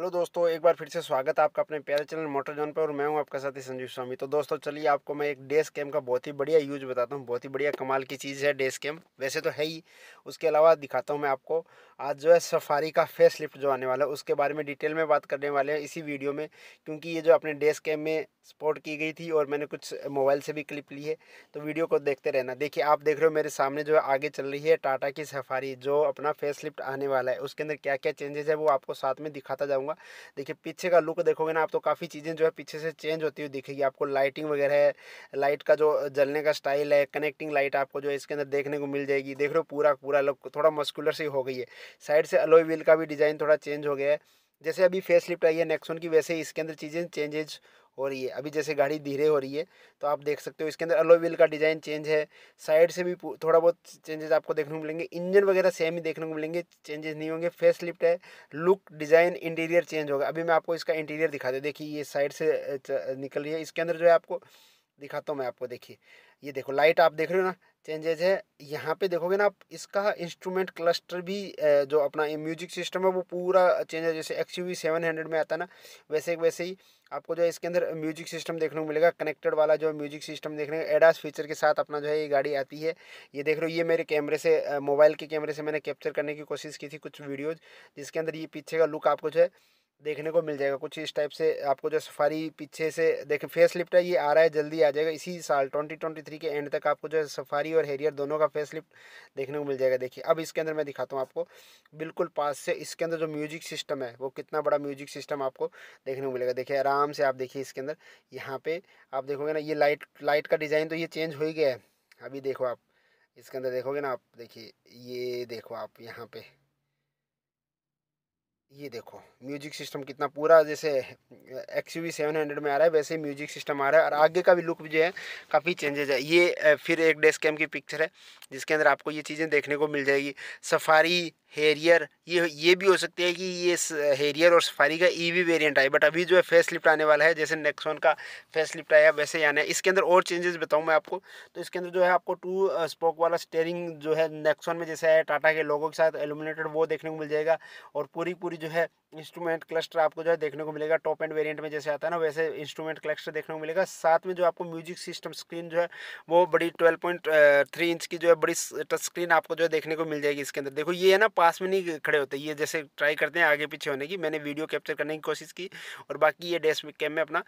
hello दोस्तों एक बार फिर से स्वागत है आपका अपने प्यारे चैनल मोटर जोन पर और मैं हूं आपका साथी संजीव स्वामी तो दोस्तों चलिए आपको मैं एक डेस्क कैम का बहुत ही बढ़िया यूज बताता हूं बहुत ही बढ़िया कमाल की चीज़ है डेस्क कैम वैसे तो है ही उसके अलावा दिखाता हूं मैं आपको आज जो है सफारी का फेस लिफ्ट जो आने वाला है उसके बारे में डिटेल में बात करने वाले हैं इसी वीडियो में क्योंकि ये जो अपने डेस्क कैम में स्पोर्ट की गई थी और मैंने कुछ मोबाइल से भी क्लिप ली है तो वीडियो को देखते रहना देखिए आप देख रहे हो मेरे सामने जो है आगे चल रही है टाटा की सफारी जो अपना फेस लिफ्ट आने वाला है उसके अंदर क्या क्या चेंजेस है वो आपको साथ में दिखाता जाऊँगा बताऊंगा देखिए पीछे का लुक देखोगे ना आप तो काफ़ी चीज़ें जो है पीछे से चेंज होती हुई दिखेगी आपको लाइटिंग वगैरह है लाइट का जो जलने का स्टाइल है कनेक्टिंग लाइट आपको जो है इसके अंदर देखने को मिल जाएगी देख रहे हो पूरा पूरा लुक थोड़ा मस्कुलर से हो गई है साइड से अलोई व्हील का भी डिज़ाइन थोड़ा चेंज हो गया है जैसे अभी फेस लिफ्ट आई है नेक्सोन की वैसे ही इसके अंदर चीज़ें चेंजेज हो रही है अभी जैसे गाड़ी धीरे हो रही है तो आप देख सकते हो इसके अंदर अलो व्हील का डिज़ाइन चेंज है साइड से भी थोड़ा बहुत चेंजेस आपको देखने को मिलेंगे इंजन वगैरह सेम ही देखने को मिलेंगे चेंजेस नहीं होंगे फेस लिफ्ट है लुक डिज़ाइन इंटीरियर चेंज होगा अभी मैं आपको इसका इंटीरियर दिखा दूँ देखिए ये साइड से निकल रही है इसके अंदर जो है आपको दिखाता हूँ मैं आपको देखिए ये देखो लाइट आप देख रहे हो ना चेंजेज है यहाँ पे देखोगे ना आप इसका इंस्ट्रूमेंट क्लस्टर भी जो अपना म्यूजिक सिस्टम है वो पूरा चेंज है जैसे एक्स यू सेवन हंड्रेड में आता है ना वैसे वैसे ही आपको जो है इसके अंदर म्यूजिक सिस्टम देखने को मिलेगा कनेक्टेड वाला जो म्यूजिक सिस्टम देखने को एडास फीचर के साथ अपना जो है ये गाड़ी आती है ये देख लो ये मेरे कैमरे से मोबाइल के कैमरे से मैंने कैप्चर करने की कोशिश की थी कुछ वीडियोज़ जिसके अंदर ये पीछे का लुक आपको जो है देखने को मिल जाएगा कुछ इस टाइप से आपको जो सफारी पीछे से देखें फेस लिफ्ट है ये आ रहा है जल्दी आ जाएगा इसी साल ट्वेंटी ट्वेंटी थ्री के एंड तक आपको जो है सफारी और हेरियर दोनों का फेस लिफ्ट देखने को मिल जाएगा देखिए अब इसके अंदर मैं दिखाता हूँ आपको बिल्कुल पास से इसके अंदर जो म्यूजिक सिस्टम है वो कितना बड़ा म्यूजिक सिस्टम आपको देखने को मिलेगा देखिए आराम से आप देखिए इसके अंदर यहाँ पर आप देखोगे ना ये लाइट लाइट का डिज़ाइन तो ये चेंज हो ही गया है अभी देखो आप इसके अंदर देखोगे ना आप देखिए ये देखो आप यहाँ पर ये देखो म्यूजिक सिस्टम कितना पूरा जैसे एक्स यू सेवन हंड्रेड में आ रहा है वैसे ही म्यूजिक सिस्टम आ रहा है और आगे का भी लुक भी जो है काफ़ी चेंजेज है ये फिर एक डेस्क कैम की पिक्चर है जिसके अंदर आपको ये चीज़ें देखने को मिल जाएगी सफारी हेरियर ये ये भी हो सकती है कि ये हेरियर और सफारी का ईवी e वेरिएंट आए बट अभी जो है फेस लिफ्ट आने वाला है जैसे नेक्सोन का फेस लिफ्ट आया वैसे ही आना है इसके अंदर और चेंजेस बताऊँ मैं आपको तो इसके अंदर जो है आपको टू स्पोक वाला स्टेयरिंग जो है नेक्सोन में जैसे है टाटा के लोगों के साथ एलुमिनेटेड वो देखने को मिल जाएगा और पूरी पूरी जो है इंस्ट्रूमेंट क्लस्टर आपको जो है देखने को मिलेगा टॉप एंड वेरिएंट में जैसे आता है ना वैसे इंस्ट्रूमेंट क्लस्टर देखने को मिलेगा साथ में जो आपको म्यूजिक सिस्टम स्क्रीन जो है वो बड़ी 12.3 इंच की जो है बड़ी टच स्क्रीन आपको जो है देखने को मिल जाएगी इसके अंदर देखो ये है ना पास में नहीं खड़े होते ये जैसे ट्राई करते हैं आगे पीछे होने की मैंने वीडियो कैप्चर करने की कोशिश की और बाकी ये डेस्क कैम में अपना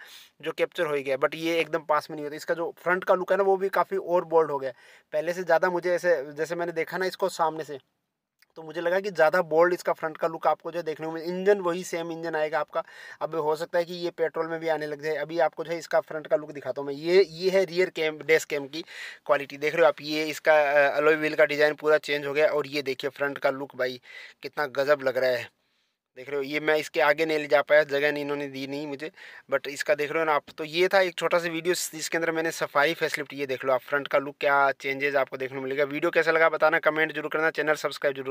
जो कैप्चर हो गया बट ये एकदम पास में नहीं होता इसका जो फ्रंट का लुक है ना वो भी काफ़ी और बोल्ड हो गया पहले से ज़्यादा मुझे ऐसे जैसे मैंने देखा ना इसको सामने से तो मुझे लगा कि ज़्यादा बोल्ड इसका फ्रंट का लुक आपको जो है देखने को मिले इंजन वही सेम इंजन आएगा आपका अब हो सकता है कि ये पेट्रोल में भी आने लग जाए अभी आपको जो है इसका फ्रंट का लुक दिखाता हूँ मैं ये ये है रियर कैम डेस्क कैम की क्वालिटी देख रहे हो आप ये इसका अलोई व्हील का डिज़ाइन पूरा चेंज हो गया और ये देखिए फ्रंट का लुक भाई कितना गजब लग रहा है देख रहे हो ये मैं इसके आगे नहीं ले जा पाया जगह नहीं इन्होंने दी नहीं मुझे बट इसका देख रहे हो ना आप तो ये था एक छोटा सा वीडियो जिसके अंदर मैंने सफाई फैसिलिटी ये देख लो आप फ्रंट का लुक क्या चेंजेस आपको देखने को मिलेगा वीडियो कैसा लगा बताना कमेंट जरूर करना चैनल सब्सक्राइब जरूर